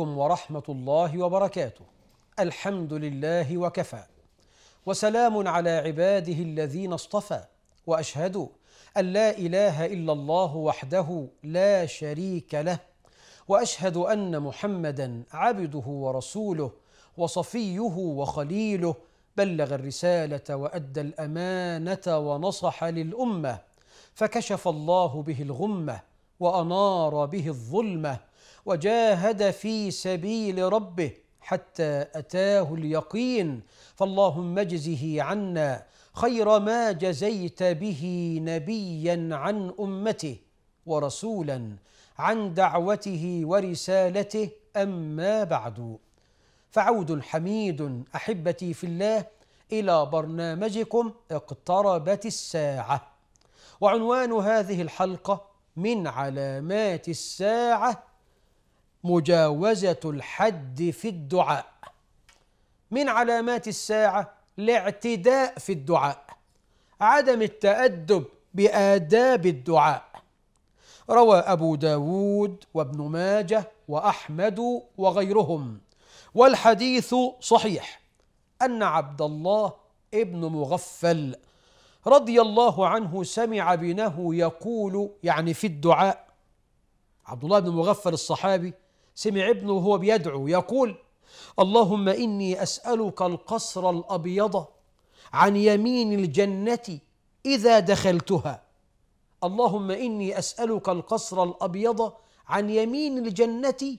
عليكم ورحمة الله وبركاته الحمد لله وكفى وسلام على عباده الذين اصطفى وأشهد أن لا إله إلا الله وحده لا شريك له وأشهد أن محمدا عبده ورسوله وصفيه وخليله بلغ الرسالة وأدى الأمانة ونصح للأمة فكشف الله به الغمة وأنار به الظلمة وجاهد في سبيل ربه حتى أتاه اليقين فاللهم اجزه عنا خير ما جزيت به نبيا عن أمته ورسولا عن دعوته ورسالته أما بعد فعود حميد أحبتي في الله إلى برنامجكم اقتربت الساعة وعنوان هذه الحلقة من علامات الساعة مجاوزة الحد في الدعاء من علامات الساعة الاعتداء في الدعاء عدم التأدب بآداب الدعاء روى أبو داود وابن ماجة وأحمد وغيرهم والحديث صحيح أن عبد الله ابن مغفل رضي الله عنه سمع بنه يقول يعني في الدعاء عبد الله بن مغفل الصحابي سمع ابنه وهو بيدعو يقول اللهم إني أسألك القصر الأبيض عن يمين الجنة إذا دخلتها اللهم إني أسألك القصر الأبيض عن يمين الجنة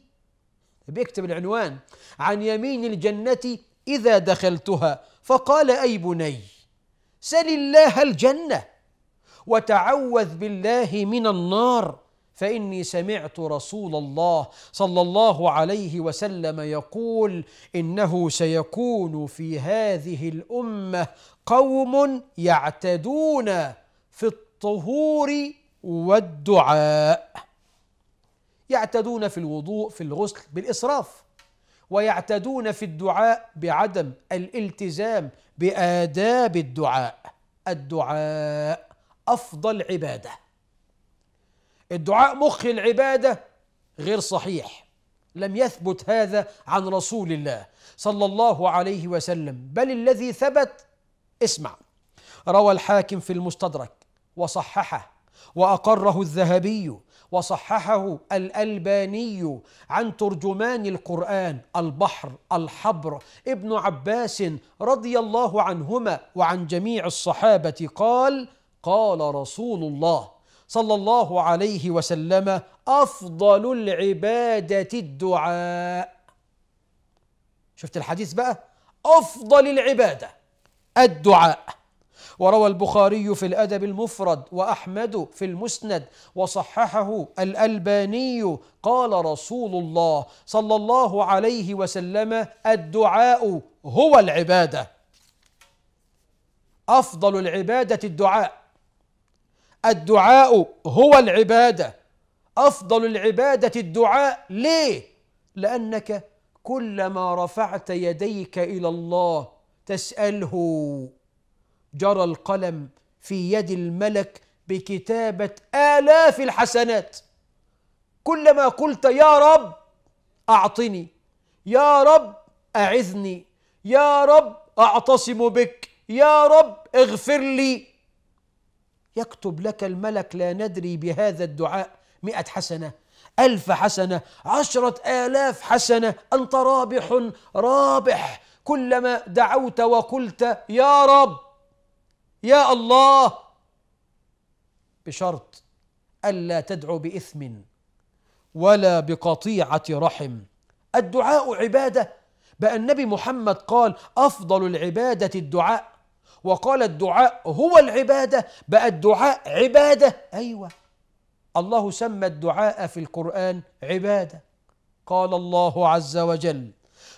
بيكتب العنوان عن يمين الجنة إذا دخلتها فقال أي بني سل الله الجنة وتعوذ بالله من النار فاني سمعت رسول الله صلى الله عليه وسلم يقول انه سيكون في هذه الامه قوم يعتدون في الطهور والدعاء يعتدون في الوضوء في الغسل بالاسراف ويعتدون في الدعاء بعدم الالتزام باداب الدعاء الدعاء افضل عباده الدعاء مخ العبادة غير صحيح لم يثبت هذا عن رسول الله صلى الله عليه وسلم بل الذي ثبت اسمع روى الحاكم في المستدرك وصححه واقره الذهبي وصححه الالباني عن ترجمان القران البحر الحبر ابن عباس رضي الله عنهما وعن جميع الصحابه قال قال رسول الله صلى الله عليه وسلم أفضل العبادة الدعاء شفت الحديث بقى أفضل العبادة الدعاء وروى البخاري في الأدب المفرد وأحمد في المسند وصححه الألباني قال رسول الله صلى الله عليه وسلم الدعاء هو العبادة أفضل العبادة الدعاء الدعاء هو العباده افضل العباده الدعاء ليه لانك كلما رفعت يديك الى الله تساله جرى القلم في يد الملك بكتابه الاف الحسنات كلما قلت يا رب اعطني يا رب اعذني يا رب اعتصم بك يا رب اغفر لي يكتب لك الملك لا ندري بهذا الدعاء مئة حسنة ألف حسنة عشرة آلاف حسنة أنت رابح رابح كلما دعوت وقلت يا رب يا الله بشرط ألا تدعو بإثم ولا بقطيعة رحم الدعاء عبادة بقى النبي محمد قال أفضل العبادة الدعاء وقال الدعاء هو العبادة بقى الدعاء عبادة أيوة الله سمى الدعاء في القرآن عبادة قال الله عز وجل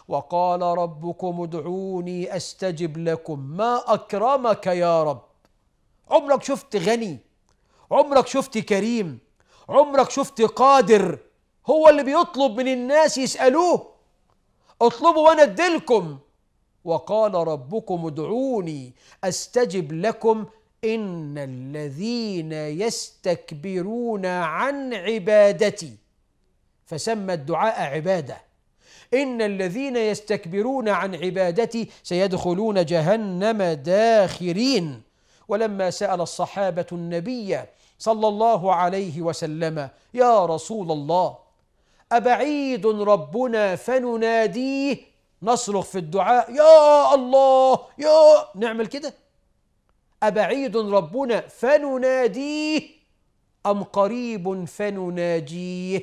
وقال ربكم ادعوني أستجب لكم ما أكرمك يا رب عمرك شفت غني عمرك شفت كريم عمرك شفت قادر هو اللي بيطلب من الناس يسألوه اطلبوا وانا اديلكم وقال ربكم ادعوني استجب لكم ان الذين يستكبرون عن عبادتي فسمى الدعاء عباده ان الذين يستكبرون عن عبادتي سيدخلون جهنم داخرين ولما سال الصحابه النبي صلى الله عليه وسلم يا رسول الله ابعيد ربنا فنناديه نصرخ في الدعاء يا الله يا نعمل كده أبعيد ربنا فنناديه أم قريب فنناجيه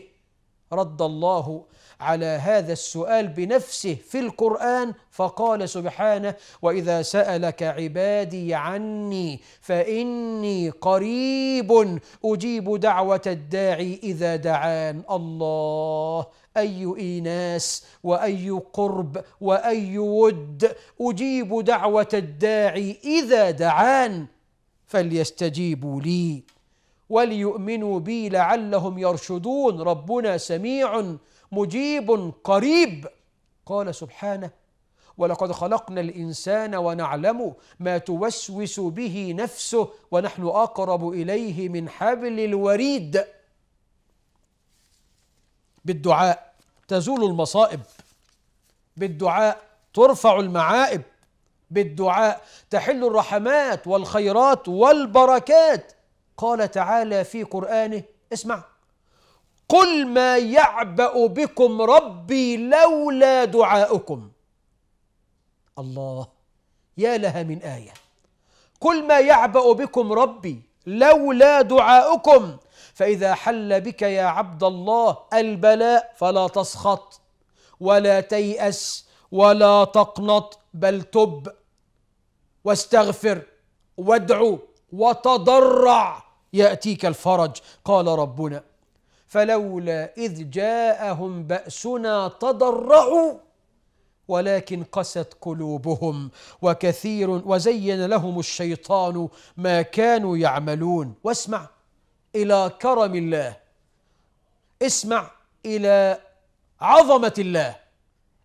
رد الله على هذا السؤال بنفسه في القرآن فقال سبحانه وإذا سألك عبادي عني فإني قريب أجيب دعوة الداعي إذا دعان الله اي ايناس واي قرب واي ود اجيب دعوه الداعي اذا دعان فليستجيبوا لي وليؤمنوا بي لعلهم يرشدون ربنا سميع مجيب قريب قال سبحانه ولقد خلقنا الانسان ونعلم ما توسوس به نفسه ونحن اقرب اليه من حبل الوريد بالدعاء تزول المصائب بالدعاء ترفع المعائب بالدعاء تحل الرحمات والخيرات والبركات قال تعالى في قرانه اسمع قل ما يعبأ بكم ربي لولا دعاؤكم الله يا لها من آية قل ما يعبأ بكم ربي لولا دعاؤكم فاذا حل بك يا عبد الله البلاء فلا تسخط ولا تياس ولا تقنط بل تب واستغفر وادعو وتضرع ياتيك الفرج قال ربنا فلولا اذ جاءهم باسنا تضرعوا ولكن قست قلوبهم وكثير وزين لهم الشيطان ما كانوا يعملون واسمع إلى كرم الله اسمع إلى عظمة الله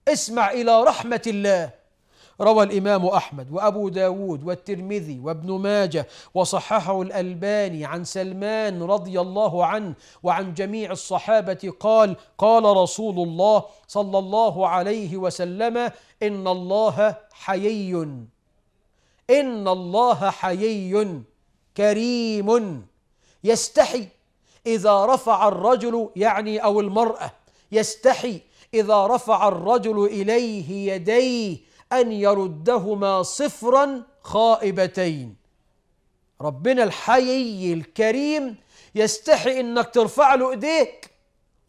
اسمع إلى رحمة الله روى الإمام أحمد وأبو داود والترمذي وابن ماجة وصححه الألباني عن سلمان رضي الله عنه وعن جميع الصحابة قال قال رسول الله صلى الله عليه وسلم إن الله حيي إن الله حيي كريم يستحي إذا رفع الرجل يعني أو المرأة يستحي إذا رفع الرجل إليه يديه أن يردهما صفرا خائبتين ربنا الحي الكريم يستحي إنك ترفع له إيديك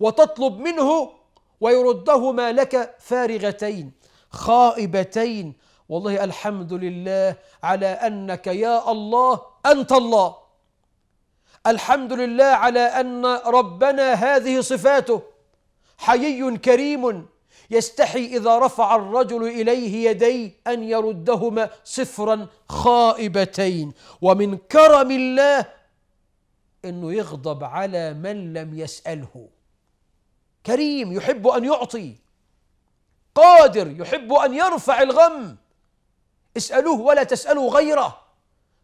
وتطلب منه ويردهما لك فارغتين خائبتين والله الحمد لله على أنك يا الله أنت الله الحمد لله على أن ربنا هذه صفاته حيي كريم يستحي إذا رفع الرجل إليه يديه أن يردهما صفرا خائبتين ومن كرم الله أنه يغضب على من لم يسأله كريم يحب أن يعطي قادر يحب أن يرفع الغم اسألوه ولا تسألوا غيره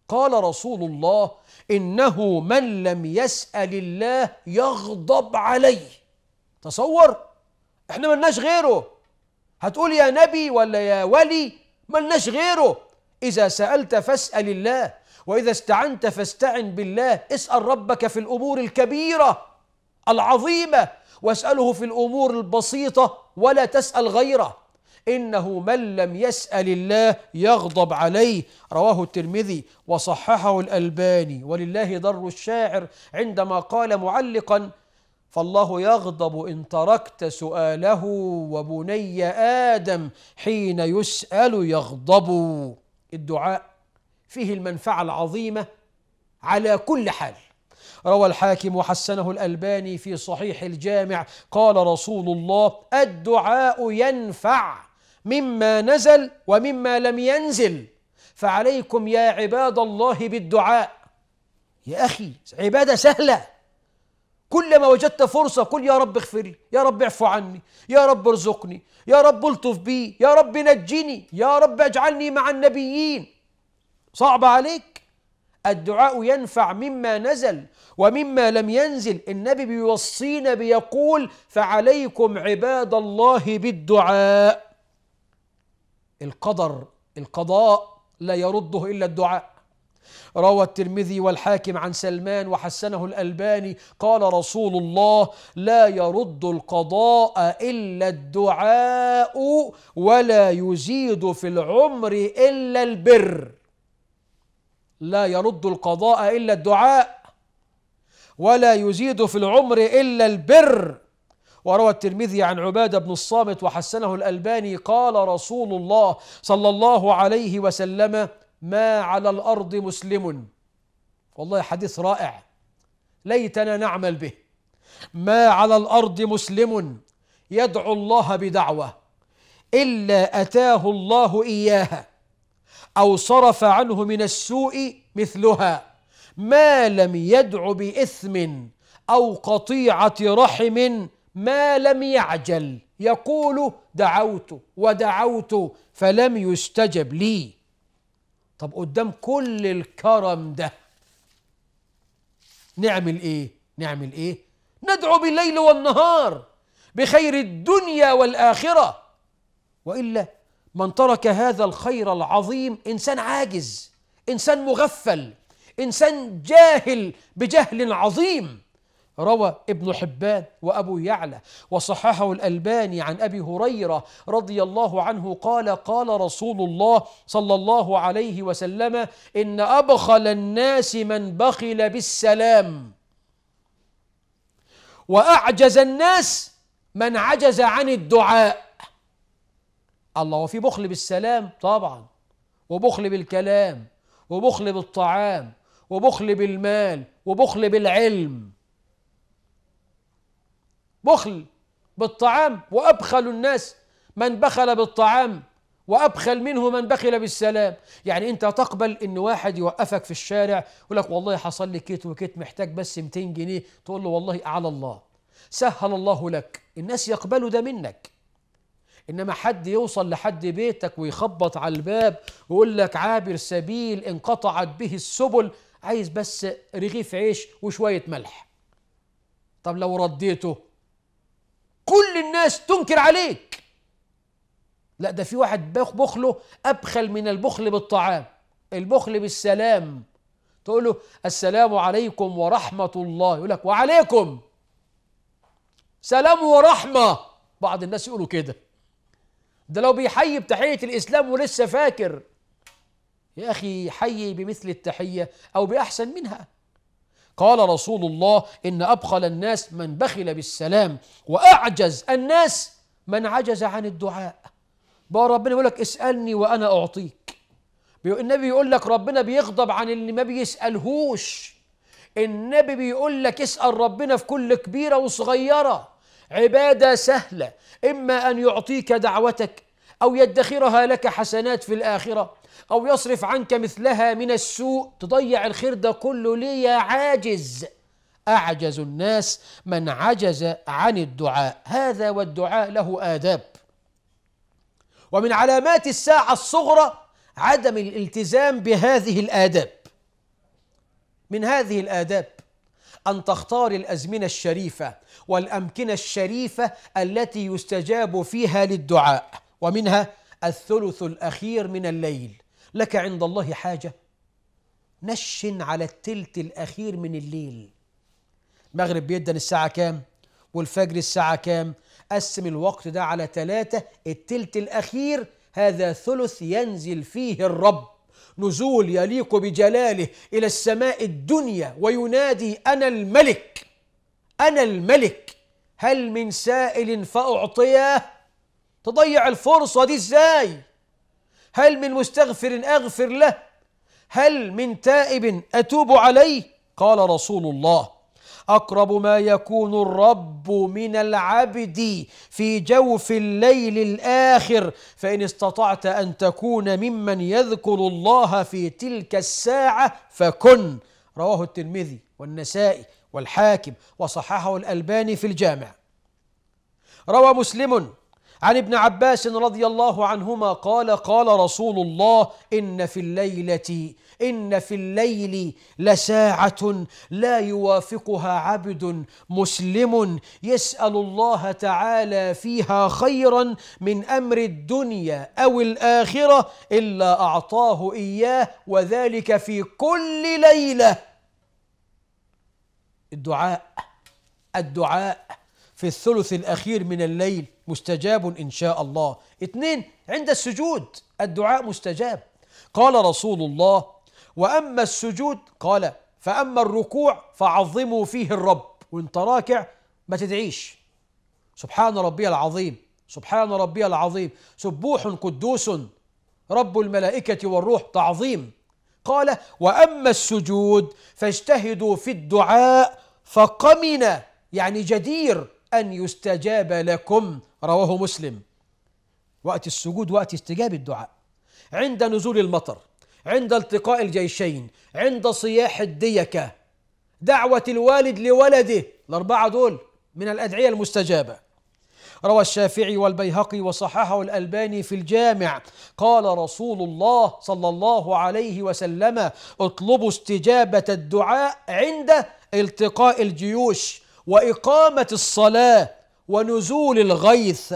قال رسول الله إنه من لم يسأل الله يغضب عليه تصور احنا ملناش غيره هتقول يا نبي ولا يا ولي ملناش غيره إذا سألت فاسأل الله وإذا استعنت فاستعن بالله اسأل ربك في الأمور الكبيرة العظيمة واسأله في الأمور البسيطة ولا تسأل غيره إنه من لم يسأل الله يغضب عليه رواه الترمذي وصححه الألباني ولله ضر الشاعر عندما قال معلقا فالله يغضب إن تركت سؤاله وبني آدم حين يسأل يغضب الدعاء فيه المنفعة العظيمة على كل حال روى الحاكم وحسنه الألباني في صحيح الجامع قال رسول الله الدعاء ينفع مما نزل ومما لم ينزل فعليكم يا عباد الله بالدعاء يا أخي عبادة سهلة كلما وجدت فرصة قل يا رب اغفر لي يا رب اعف عني يا رب ارزقني يا رب الطف بي يا رب نجني يا رب اجعلني مع النبيين صعب عليك الدعاء ينفع مما نزل ومما لم ينزل النبي بيوصينا بيقول فعليكم عباد الله بالدعاء القدر القضاء لا يرده الا الدعاء روى الترمذي والحاكم عن سلمان وحسنه الالباني قال رسول الله لا يرد القضاء الا الدعاء ولا يزيد في العمر الا البر لا يرد القضاء الا الدعاء ولا يزيد في العمر الا البر وروى الترمذي عن عباده بن الصامت وحسنه الالباني قال رسول الله صلى الله عليه وسلم ما على الارض مسلم والله حديث رائع ليتنا نعمل به ما على الارض مسلم يدعو الله بدعوه الا اتاه الله اياها او صرف عنه من السوء مثلها ما لم يدع باثم او قطيعه رحم ما لم يعجل يقول دعوت ودعوت فلم يستجب لي طب قدام كل الكرم ده نعمل ايه نعمل ايه ندعو بالليل والنهار بخير الدنيا والاخره والا من ترك هذا الخير العظيم انسان عاجز انسان مغفل انسان جاهل بجهل عظيم روى ابن حبان وابو يعلى وصححه الالباني عن ابي هريره رضي الله عنه قال قال رسول الله صلى الله عليه وسلم ان ابخل الناس من بخل بالسلام واعجز الناس من عجز عن الدعاء الله وفي بخل بالسلام طبعا وبخل بالكلام وبخل بالطعام وبخل بالمال وبخل بالعلم بخل بالطعام وأبخل الناس من بخل بالطعام وأبخل منه من بخل بالسلام يعني أنت تقبل أن واحد يوقفك في الشارع يقول لك والله حصل لي كيت وكيت محتاج بس 200 جنيه تقول له والله على الله سهل الله لك الناس يقبلوا ده منك انما حد يوصل لحد بيتك ويخبط على الباب ويقول لك عابر سبيل انقطعت به السبل عايز بس رغيف عيش وشويه ملح طب لو رديته كل الناس تنكر عليك لا ده في واحد بخله أبخل من البخل بالطعام البخل بالسلام تقول له السلام عليكم ورحمة الله يقول لك وعليكم سلام ورحمة بعض الناس يقولوا كده ده لو بيحيي بتحية الإسلام ولسه فاكر يا أخي حيي بمثل التحية أو بأحسن منها قال رسول الله إن أبخل الناس من بخل بالسلام وأعجز الناس من عجز عن الدعاء بقى ربنا يقول لك اسألني وأنا أعطيك النبي يقول لك ربنا بيغضب عن اللي ما بيسألهوش النبي بيقول لك اسأل ربنا في كل كبيرة وصغيرة عبادة سهلة إما أن يعطيك دعوتك أو يدخرها لك حسنات في الآخرة أو يصرف عنك مثلها من السوء تضيع الخير ده كله لي يا عاجز أعجز الناس من عجز عن الدعاء هذا والدعاء له آداب ومن علامات الساعة الصغرى عدم الالتزام بهذه الآداب من هذه الآداب أن تختار الأزمنة الشريفة والأمكنة الشريفة التي يستجاب فيها للدعاء ومنها الثلث الأخير من الليل لك عند الله حاجة نشن على التلت الأخير من الليل المغرب بيدن الساعة كام والفجر الساعة كام قسم الوقت ده على ثلاثة التلت الأخير هذا ثلث ينزل فيه الرب نزول يليق بجلاله إلى السماء الدنيا وينادي أنا الملك أنا الملك هل من سائل فأعطيه تضيع الفرصة دي ازاي هل من مستغفر أغفر له هل من تائب أتوب عليه قال رسول الله أقرب ما يكون الرب من العبد في جوف الليل الآخر فإن استطعت أن تكون ممن يذكر الله في تلك الساعة فكن رواه الترمذي والنسائي والحاكم وصححه الألباني في الجامع روى مسلم عن ابن عباس رضي الله عنهما قال قال رسول الله إن في الليلة إن في الليل لساعة لا يوافقها عبد مسلم يسأل الله تعالى فيها خيرا من أمر الدنيا أو الآخرة إلا أعطاه إياه وذلك في كل ليلة الدعاء الدعاء في الثلث الأخير من الليل مستجاب إن شاء الله اثنين عند السجود الدعاء مستجاب قال رسول الله وأما السجود قال فأما الركوع فعظموا فيه الرب وانت راكع ما تدعيش سبحان ربي العظيم سبحان ربي العظيم سبوح قدوس رب الملائكة والروح تعظيم قال وأما السجود فاجتهدوا في الدعاء فقمن يعني جدير أن يستجاب لكم رواه مسلم وقت السجود وقت استجابة الدعاء عند نزول المطر عند التقاء الجيشين عند صياح الديكة دعوة الوالد لولده الأربعة دول من الأدعية المستجابة روى الشافعي والبيهقي وصححه الألباني في الجامع قال رسول الله صلى الله عليه وسلم اطلبوا استجابة الدعاء عند التقاء الجيوش وإقامة الصلاة ونزول الغيث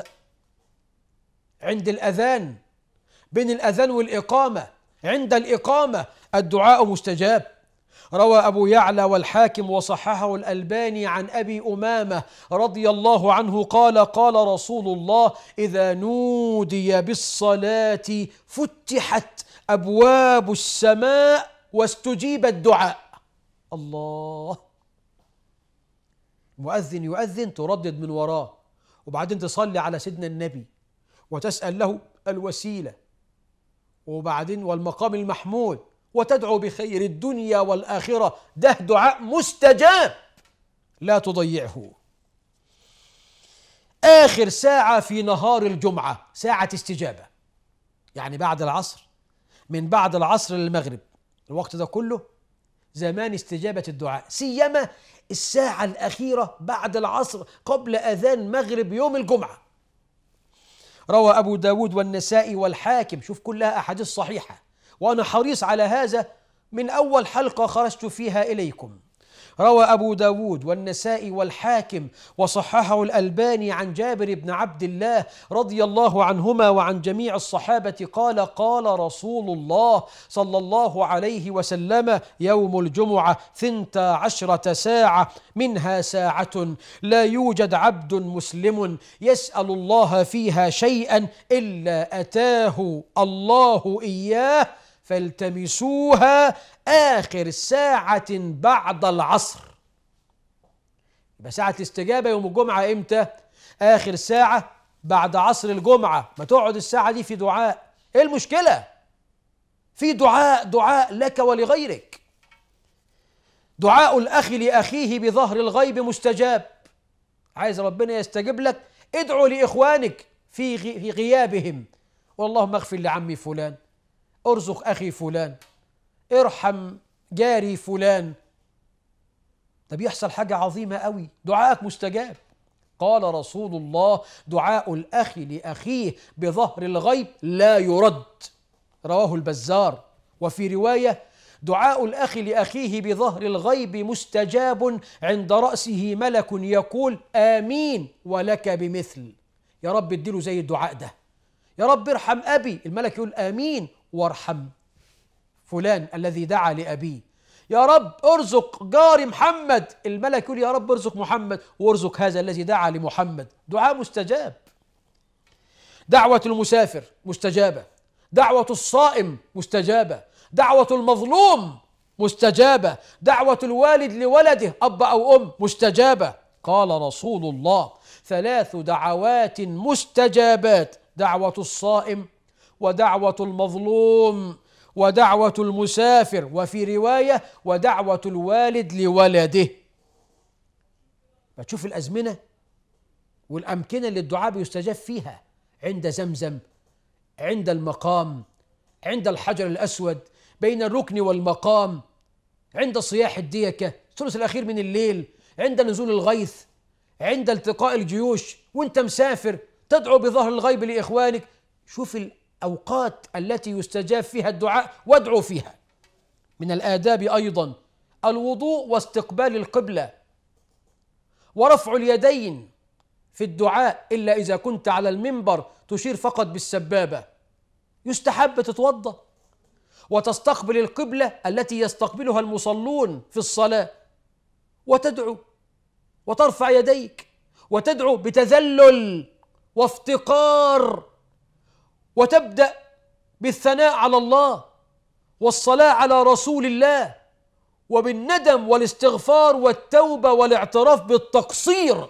عند الأذان بين الأذان والإقامة عند الإقامة الدعاء مستجاب روى أبو يعلى والحاكم وصححه الألباني عن أبي أمامة رضي الله عنه قال قال رسول الله إذا نودي بالصلاة فتحت أبواب السماء واستجيب الدعاء الله مؤذن يؤذن تردد من وراه وبعدين تصلي على سيدنا النبي وتسأل له الوسيلة وبعدين والمقام المحمود وتدعو بخير الدنيا والآخرة ده دعاء مستجاب لا تضيعه آخر ساعة في نهار الجمعة ساعة استجابة يعني بعد العصر من بعد العصر للمغرب الوقت ده كله زمان استجابة الدعاء سيما الساعة الأخيرة بعد العصر قبل أذان مغرب يوم الجمعة روى أبو داود والنسائي والحاكم شوف كلها أحاديث صحيحة وأنا حريص على هذا من أول حلقة خرجت فيها إليكم روى أبو داود والنسائي والحاكم وصححه الألباني عن جابر بن عبد الله رضي الله عنهما وعن جميع الصحابة قال قال رسول الله صلى الله عليه وسلم يوم الجمعة ثنتا عشرة ساعة منها ساعة لا يوجد عبد مسلم يسأل الله فيها شيئا إلا أتاه الله إياه فالتمسوها آخر ساعة بعد العصر يبقى ساعة الاستجابة يوم الجمعة إمتى؟ آخر ساعة بعد عصر الجمعة ما تقعد الساعة دي في دعاء إيه المشكلة؟ في دعاء دعاء لك ولغيرك دعاء الأخ لأخيه بظهر الغيب مستجاب عايز ربنا يستجيب لك ادعو لإخوانك في في غيابهم واللهم اغفر لعمي فلان ارزق أخي فلان ارحم جاري فلان ده بيحصل حاجة عظيمة قوي دعائك مستجاب قال رسول الله دعاء الأخ لأخيه بظهر الغيب لا يرد رواه البزار وفي رواية دعاء الأخ لأخيه بظهر الغيب مستجاب عند رأسه ملك يقول آمين ولك بمثل يا رب اديله زي الدعاء ده يا رب ارحم أبي الملك يقول آمين وارحم فلان الذي دعا لأبيه يا رب ارزق جاري محمد الملك يقول يا رب ارزق محمد وارزق هذا الذي دعا لمحمد دعاء مستجاب دعوة المسافر مستجابة دعوة الصائم مستجابة دعوة المظلوم مستجابة دعوة الوالد لولده أب أو أم مستجابة قال رسول الله ثلاث دعوات مستجابات دعوة الصائم ودعوة المظلوم ودعوة المسافر وفي رواية ودعوة الوالد لولده بتشوف الأزمنة والأمكنة اللي الدعاء بيستجاب فيها عند زمزم عند المقام عند الحجر الأسود بين الركن والمقام عند صياح الديكة الثلث الأخير من الليل عند نزول الغيث عند التقاء الجيوش وانت مسافر تدعو بظهر الغيب لإخوانك شوف الأوقات التي يستجاب فيها الدعاء وادعوا فيها من الآداب أيضا الوضوء واستقبال القبلة ورفع اليدين في الدعاء إلا إذا كنت على المنبر تشير فقط بالسبابة يستحب تتوضأ وتستقبل القبلة التي يستقبلها المصلون في الصلاة وتدعو وترفع يديك وتدعو بتذلل وافتقار وتبدأ بالثناء على الله والصلاة على رسول الله وبالندم والاستغفار والتوبة والاعتراف بالتقصير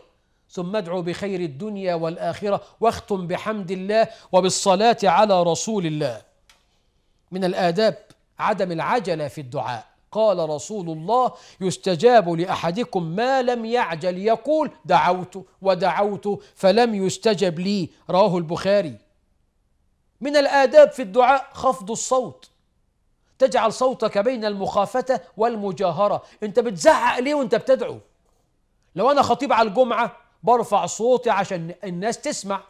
ثم ادعو بخير الدنيا والآخرة واختم بحمد الله وبالصلاة على رسول الله من الآداب عدم العجلة في الدعاء قال رسول الله يستجاب لأحدكم ما لم يعجل يقول دعوت ودعوت فلم يستجب لي رواه البخاري من الآداب في الدعاء خفض الصوت تجعل صوتك بين المخافة والمجاهرة أنت بتزعق ليه وأنت بتدعو لو أنا خطيب على الجمعة برفع صوتي عشان الناس تسمع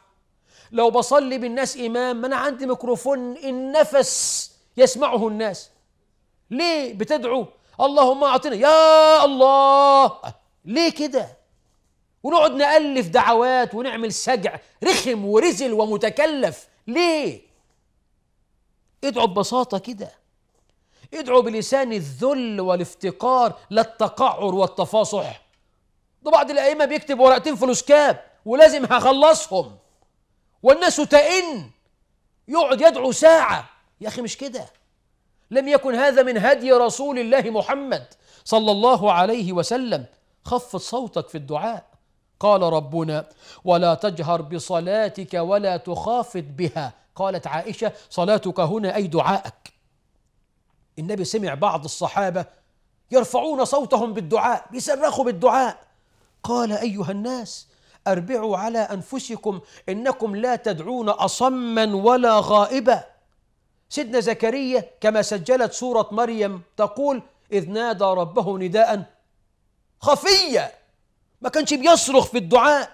لو بصلي بالناس إمام ما أنا عندي ميكروفون النفس يسمعه الناس ليه بتدعو اللهم أعطنا يا الله ليه كده ونقعد نألف دعوات ونعمل سجع رخم ورزل ومتكلف ليه ادعوا ببساطه كده ادعوا بلسان الذل والافتقار لا التقعر والتفاصح ده بعض الائمه بيكتب ورقتين فلوسكاب ولازم هخلصهم والناس تئن يقعد يدعو ساعه يا اخي مش كده لم يكن هذا من هدي رسول الله محمد صلى الله عليه وسلم خفض صوتك في الدعاء قال ربنا ولا تجهر بصلاتك ولا تخافت بها قالت عائشه صلاتك هنا اي دعائك النبي سمع بعض الصحابه يرفعون صوتهم بالدعاء بيصرخوا بالدعاء قال ايها الناس اربعوا على انفسكم انكم لا تدعون اصما ولا غائبا سيدنا زكريا كما سجلت سوره مريم تقول اذ نادى ربه نداء خفيا ما كانش بيصرخ في الدعاء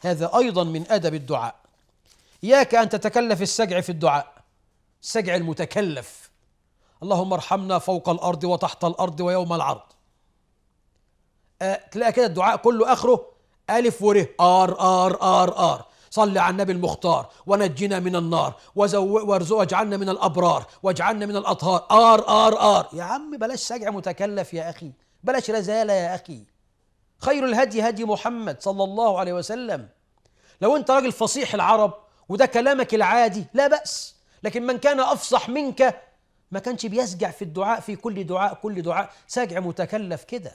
هذا أيضا من أدب الدعاء إياك أن تتكلف السجع في الدعاء سجع المتكلف اللهم ارحمنا فوق الأرض وتحت الأرض ويوم العرض أه تلاقي كده الدعاء كله آخره ألف وره آر آر آر آر صل على النبي المختار ونجنا من النار وارزق واجعلنا من الأبرار واجعلنا من الأطهار آر آر آر يا عم بلاش سجع متكلف يا أخي بلاش رزالة يا أخي خير الهدي هدي محمد صلى الله عليه وسلم لو أنت راجل فصيح العرب وده كلامك العادي لا بأس لكن من كان أفصح منك ما كانش بيسجع في الدعاء في كل دعاء كل دعاء سجع متكلف كده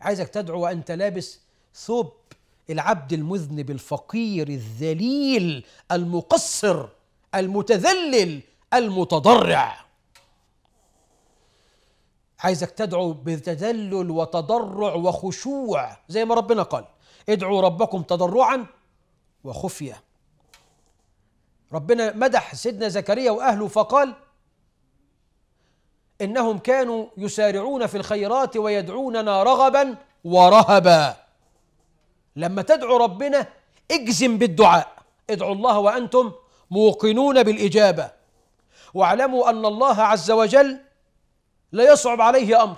عايزك تدعو وأنت لابس ثوب العبد المذنب الفقير الذليل المقصر المتذلل المتضرع عايزك تدعو بتذلل وتضرع وخشوع زي ما ربنا قال ادعوا ربكم تضرعا وخفيه ربنا مدح سيدنا زكريا واهله فقال انهم كانوا يسارعون في الخيرات ويدعوننا رغبا ورهبا لما تدعو ربنا اجزم بالدعاء ادعوا الله وانتم موقنون بالاجابه واعلموا ان الله عز وجل لا يصعب عليه امر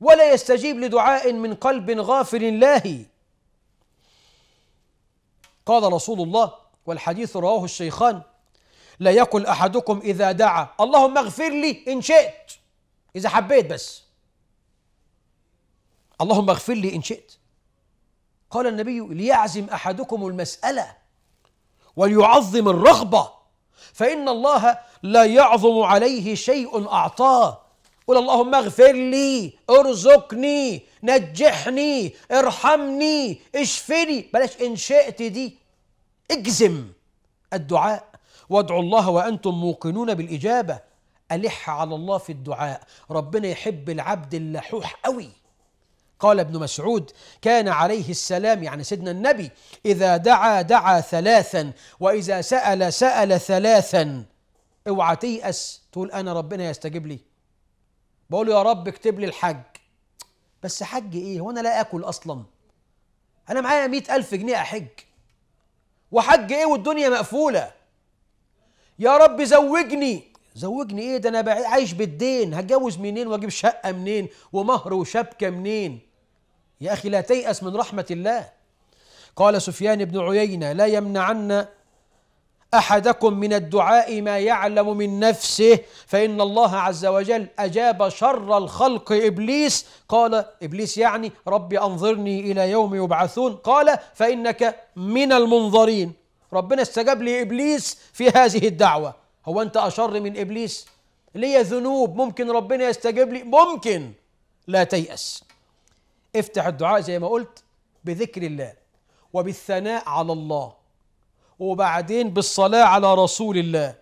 ولا يستجيب لدعاء من قلب غافل الله قال رسول الله والحديث رواه الشيخان لا يقل احدكم اذا دعا اللهم اغفر لي ان شئت اذا حبيت بس اللهم اغفر لي ان شئت قال النبي ليعزم احدكم المساله وليعظم الرغبه فإن الله لا يعظم عليه شيء أعطاه قل اللهم اغفر لي ارزقني نجحني ارحمني اشفني بلاش إن شئت دي اجزم الدعاء وادعوا الله وأنتم موقنون بالإجابة ألح على الله في الدعاء ربنا يحب العبد اللحوح قوي قال ابن مسعود كان عليه السلام يعني سيدنا النبي إذا دعا دعا ثلاثا وإذا سأل سأل ثلاثا اوعى تيأس تقول أنا ربنا يستجيب لي بقول يا رب اكتب لي الحج بس حج إيه وأنا لا أكل أصلا أنا معايا مئة ألف جنيه أحج وحج إيه والدنيا مقفولة يا رب زوجني زوجني ايه ده انا عايش بالدين هتجوز منين واجيب شقه منين ومهر وشبكه منين يا اخي لا تيأس من رحمه الله قال سفيان بن عيينه لا يمنعن احدكم من الدعاء ما يعلم من نفسه فان الله عز وجل اجاب شر الخلق ابليس قال ابليس يعني ربي انظرني الى يوم يبعثون قال فانك من المنظرين ربنا استجاب لابليس في هذه الدعوه هو انت اشر من ابليس ليا ذنوب ممكن ربنا يستجيب لي ممكن لا تيأس افتح الدعاء زي ما قلت بذكر الله وبالثناء على الله وبعدين بالصلاة على رسول الله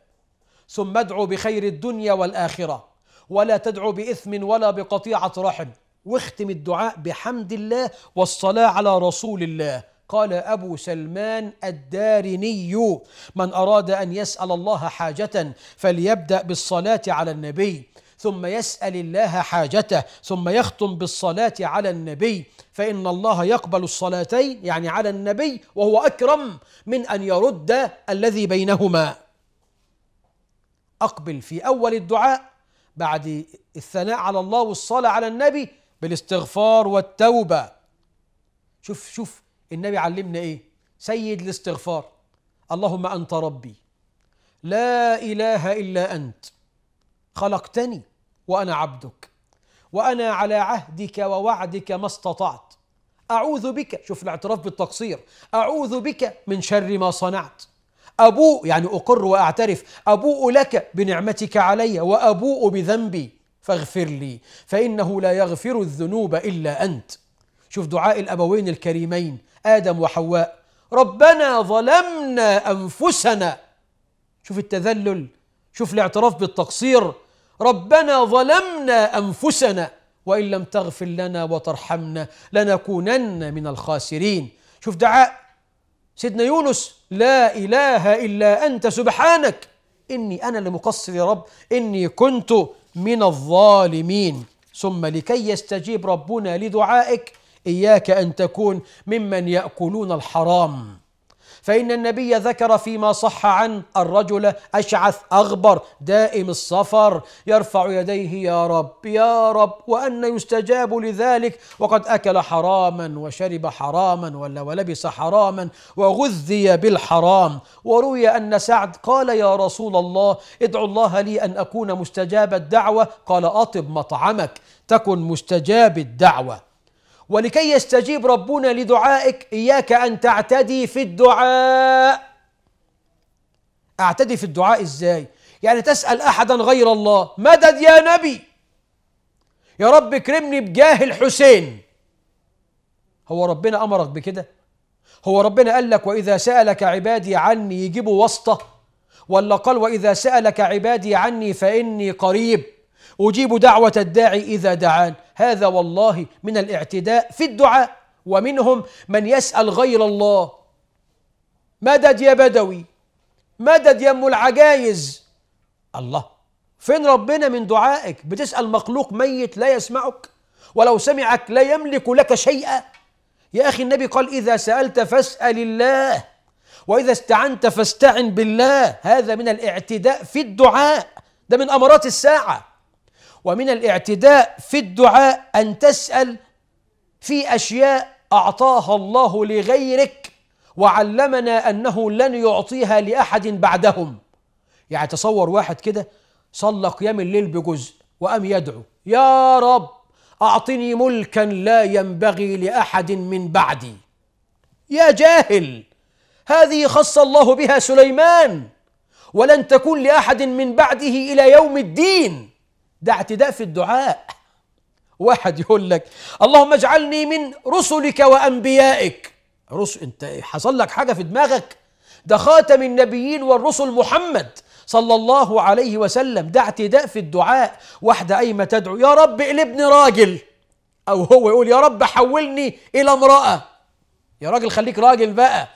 ثم ادعو بخير الدنيا والآخرة ولا تدعو بإثم ولا بقطيعة رحم واختم الدعاء بحمد الله والصلاة على رسول الله قال أبو سلمان الدارني من أراد أن يسأل الله حاجة فليبدأ بالصلاة على النبي ثم يسأل الله حاجته ثم يختم بالصلاة على النبي فإن الله يقبل الصلاتين يعني على النبي وهو أكرم من أن يرد الذي بينهما أقبل في أول الدعاء بعد الثناء على الله والصلاة على النبي بالاستغفار والتوبة شوف شوف النبي علمنا ايه سيد الاستغفار اللهم انت ربي لا اله الا انت خلقتني وانا عبدك وانا على عهدك ووعدك ما استطعت اعوذ بك شوف الاعتراف بالتقصير اعوذ بك من شر ما صنعت ابوء يعني اقر واعترف ابوء لك بنعمتك علي وابوء بذنبي فاغفر لي فانه لا يغفر الذنوب الا انت شوف دعاء الابوين الكريمين آدم وحواء ربنا ظلمنا أنفسنا شوف التذلل شوف الاعتراف بالتقصير ربنا ظلمنا أنفسنا وإن لم تغفر لنا وترحمنا لنكونن من الخاسرين شوف دعاء سيدنا يونس لا إله إلا أنت سبحانك إني أنا المقصر يا رب إني كنت من الظالمين ثم لكي يستجيب ربنا لدعائك إياك أن تكون ممن يأكلون الحرام فإن النبي ذكر فيما صح عن الرجل أشعث أغبر دائم السفر يرفع يديه يا رب يا رب وأن يستجاب لذلك وقد أكل حراما وشرب حراما ولا ولبس حراما وغذي بالحرام وروي أن سعد قال يا رسول الله ادعو الله لي أن أكون مستجاب الدعوة قال أطب مطعمك تكن مستجاب الدعوة ولكي يستجيب ربنا لدعائك إياك أن تعتدي في الدعاء أعتدي في الدعاء إزاي؟ يعني تسأل أحدا غير الله مدد يا نبي يا رب اكرمني بجاه الحسين هو ربنا أمرك بكده؟ هو ربنا قال لك وإذا سألك عبادي عني يجيبوا واسطة ولا قال وإذا سألك عبادي عني فإني قريب أجيب دعوة الداعي إذا دعان هذا والله من الاعتداء في الدعاء ومنهم من يسأل غير الله مدد يا بدوي مدد يا أم العجايز الله فين ربنا من دعائك بتسأل مخلوق ميت لا يسمعك ولو سمعك لا يملك لك شيئا يا أخي النبي قال إذا سألت فاسأل الله وإذا استعنت فاستعن بالله هذا من الاعتداء في الدعاء ده من أمرات الساعة ومن الاعتداء في الدعاء أن تسأل في أشياء أعطاها الله لغيرك وعلمنا أنه لن يعطيها لأحد بعدهم يعني تصور واحد كده صلى قيام الليل بجزء وقام يدعو يا رب أعطني ملكا لا ينبغي لأحد من بعدي يا جاهل هذه خص الله بها سليمان ولن تكون لأحد من بعده إلى يوم الدين ده اعتداء في الدعاء واحد يقول لك اللهم اجعلني من رسلك وانبيائك رسل انت حصل لك حاجه في دماغك ده خاتم النبيين والرسل محمد صلى الله عليه وسلم ده اعتداء في الدعاء واحده ما تدعو يا رب قلبني راجل او هو يقول يا رب حولني الى امراه يا راجل خليك راجل بقى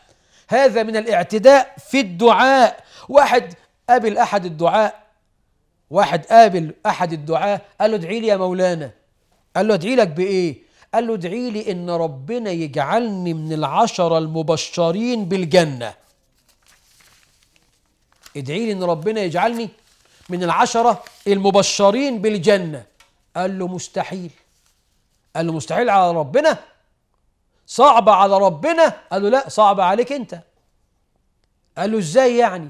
هذا من الاعتداء في الدعاء واحد قابل احد الدعاء واحد قابل احد الدعاه قال له ادعي لي يا مولانا قال له ادعي لك بايه قال له ادعي لي ان ربنا يجعلني من العشرة المبشرين بالجنة ادعي لي ان ربنا يجعلني من العشرة المبشرين بالجنة قال له مستحيل قال له مستحيل على ربنا صعب على ربنا قال له لا صعب عليك انت قال له ازاي يعني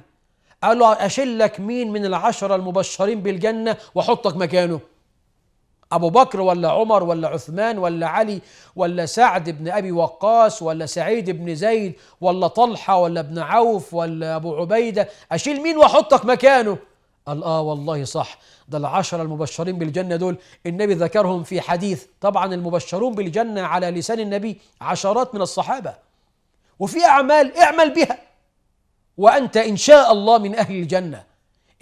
قال له أشلك مين من العشرة المبشرين بالجنة وأحطك مكانه أبو بكر ولا عمر ولا عثمان ولا علي ولا سعد بن أبي وقاص ولا سعيد بن زيد ولا طلحة ولا ابن عوف ولا أبو عبيدة أشيل مين وأحطك مكانه قال آه والله صح ده العشرة المبشرين بالجنة دول النبي ذكرهم في حديث طبعا المبشرون بالجنة على لسان النبي عشرات من الصحابة وفي أعمال اعمل بها وأنت إن شاء الله من أهل الجنة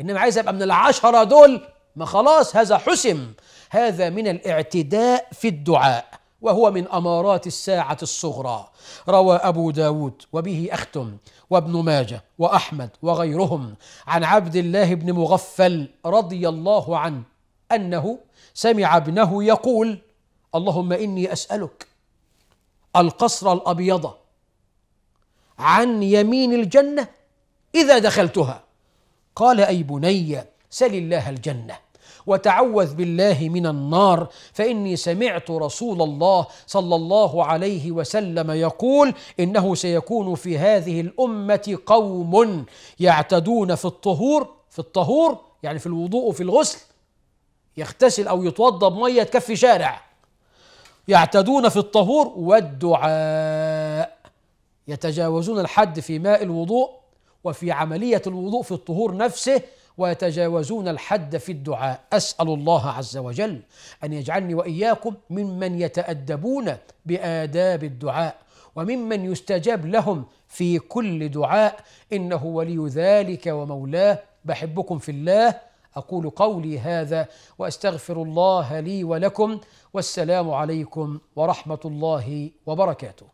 إنما عايز أبقى من العشرة دول ما خلاص هذا حسم هذا من الاعتداء في الدعاء وهو من أمارات الساعة الصغرى روى أبو داود وبه أختم وابن ماجة وأحمد وغيرهم عن عبد الله بن مغفل رضي الله عنه أنه سمع ابنه يقول اللهم إني أسألك القصر الأبيض عن يمين الجنة إذا دخلتها قال أي بني سل الله الجنة وتعوذ بالله من النار فاني سمعت رسول الله صلى الله عليه وسلم يقول انه سيكون في هذه الامه قوم يعتدون في الطهور في الطهور يعني في الوضوء وفي الغسل يغتسل او يتوضا بميه تكفي شارع يعتدون في الطهور والدعاء يتجاوزون الحد في ماء الوضوء وفي عملية الوضوء في الطهور نفسه ويتجاوزون الحد في الدعاء اسال الله عز وجل ان يجعلني واياكم ممن يتادبون باداب الدعاء وممن يستجاب لهم في كل دعاء انه ولي ذلك ومولاه بحبكم في الله اقول قولي هذا واستغفر الله لي ولكم والسلام عليكم ورحمه الله وبركاته